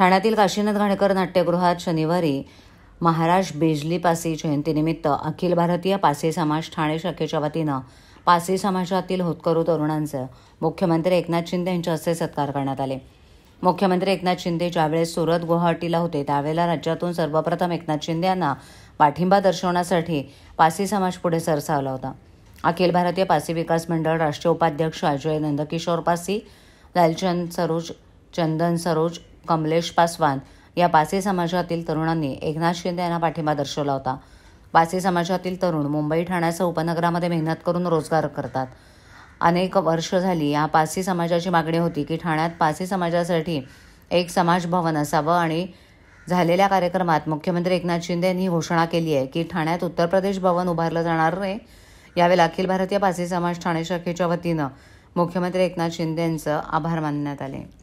ठाण्यातील काशीनाथ घाणेकर नाट्यगृहात शनिवारी महाराज बेजली पासी जयंतीनिमित्त अखिल भारतीय पासी समाज ठाणे शाखेच्या वतीनं पासी समाजातील होतकरू तरुणांचं मुख्यमंत्री एकनाथ शिंदे यांच्या हस्ते सत्कार करण्यात आले मुख्यमंत्री एकनाथ शिंदे ज्यावेळेस सुरत गुवाहाटीला होते त्यावेळेला राज्यातून सर्वप्रथम एकनाथ शिंदे यांना पाठिंबा दर्शवण्यासाठी पासी समाज पुढे सरसावला होता अखिल भारतीय पासी विकास मंडळ राष्ट्रीय उपाध्यक्ष अजय नंदकिशोर पासी लालचंद सरोज चंदन सरोज कमलेश पासवान या पासी समाजातील तरुणांनी एकनाथ शिंदे यांना पाठिंबा दर्शवला होता पासी समाजातील तरुण मुंबई ठाण्यासह उपनगरामध्ये मेहनत करून रोजगार करतात अनेक वर्ष झाली या पासी समाजाची मागणी होती की ठाण्यात पासी समाजासाठी एक समाज भवन असावं आणि झालेल्या कार्यक्रमात मुख्यमंत्री एकनाथ शिंदे यांनी घोषणा केली आहे की ठाण्यात उत्तर प्रदेश भवन उभारलं जाणार आहे यावेळी अखिल भारतीय पासी समाज ठाणे शाखेच्या वतीनं मुख्यमंत्री एकनाथ शिंदे यांचं आभार मानण्यात आले